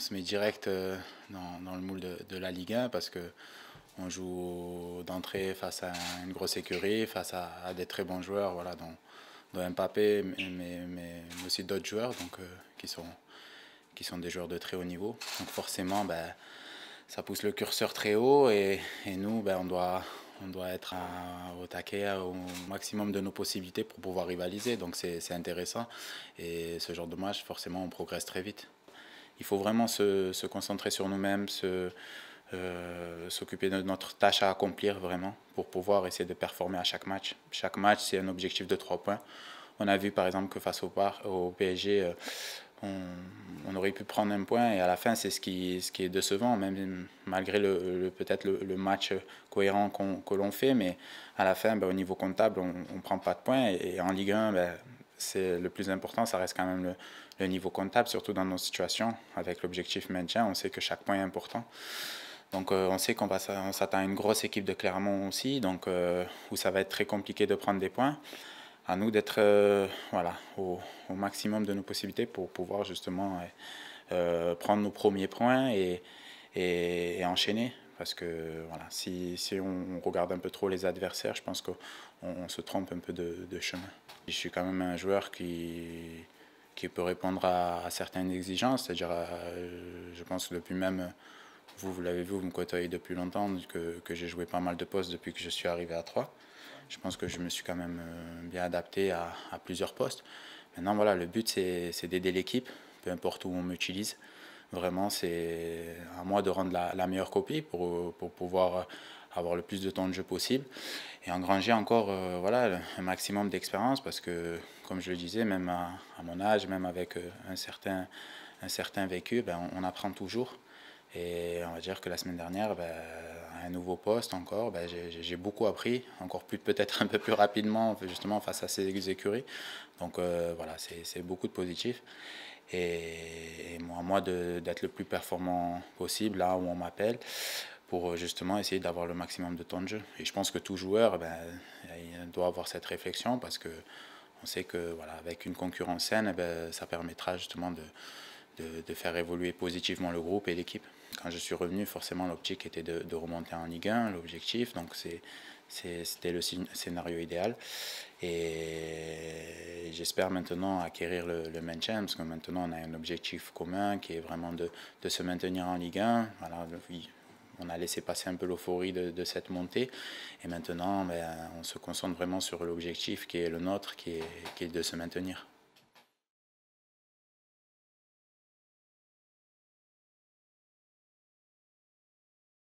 On se met direct euh, dans, le moule de, la Ligue 1 parce que on joue d'entrée face à une grosse écurie, face à, des très bons joueurs, voilà, dont, Mbappé, mais, aussi d'autres joueurs donc, euh, qui, sont, qui sont des joueurs de très haut niveau. Donc forcément, ben, ça pousse le curseur très haut et, nous, ben, on, doit, on doit être au taquet au maximum de nos possibilités pour pouvoir rivaliser. Donc c'est intéressant et ce genre de match, forcément, on progresse très vite il faut vraiment se, concentrer sur nous-mêmes, euh, s'occuper de notre tâche à accomplir vraiment pour pouvoir essayer de performer à chaque match. Chaque match, c'est un objectif de trois points. On a vu par exemple que face au, par, PSG, euh, on, aurait pu prendre un point et à la fin, c'est ce qui, ce qui est décevant, même malgré le, peut-être le, match cohérent que l'on fait. Mais à la fin, ben, au niveau comptable, on ne prend pas de points et, en Ligue 1, c'est le plus important, ça reste quand même le, niveau comptable, surtout dans nos situations. Avec l'objectif maintien, on sait que chaque point est important. Donc euh, on sait qu'on s'attend à une grosse équipe de Clermont aussi, donc euh, où ça va être très compliqué de prendre des points. À nous d'être euh, voilà, au, maximum de nos possibilités pour pouvoir justement prendre nos premiers points et, et enchaîner. Parce que voilà, si, on regarde un peu trop les adversaires, je pense qu'on se trompe un peu de, chemin. Je suis quand même un joueur qui, qui peut répondre à, certaines exigences, c'est-à-dire, euh, je pense que depuis même, vous, vous l'avez vu, vous me côtoyez depuis longtemps, que, j'ai joué pas mal de postes depuis que je suis arrivé à Troyes. Je pense que je me suis quand même euh, bien adapté à, plusieurs postes. Maintenant, voilà, le but, c'est d'aider l'équipe, peu importe où on m'utilise. Vraiment, c'est à moi de rendre la, meilleure copie pour, pour, pouvoir avoir le plus de temps de jeu possible et engranger encore euh, voilà, un maximum d'expérience parce que, comme je le disais, même à, mon âge, même avec euh, un certain, un certain vécu, ben, on, apprend toujours. Et on va dire que la semaine dernière, ben, à un nouveau poste encore, ben, j'ai beaucoup appris, encore plus peut-être un peu plus rapidement justement face à ces écuries. Donc euh, voilà, c'est beaucoup de positif et, et moi, moi d'être le plus performant possible là où on m'appelle pour euh, justement essayer d'avoir le maximum de temps de jeu. Et je pense que tout joueur eh ben, doit avoir cette réflexion parce que on sait que voilà, avec une concurrence saine, eh ben, ça permettra justement de, de, faire évoluer positivement le groupe et l'équipe. Quand je suis revenu, forcément, l'optique était de, remonter en Ligue 1, l'objectif, donc c'était le scénario idéal. Et j'espère maintenant acquérir le, le, maintien, parce que maintenant on a un objectif commun qui est vraiment de, se maintenir en Ligue 1. Voilà, on a laissé passer un peu l'euphorie de, cette montée. Et maintenant, ben, on se concentre vraiment sur l'objectif qui est le nôtre, qui est, qui est de se maintenir.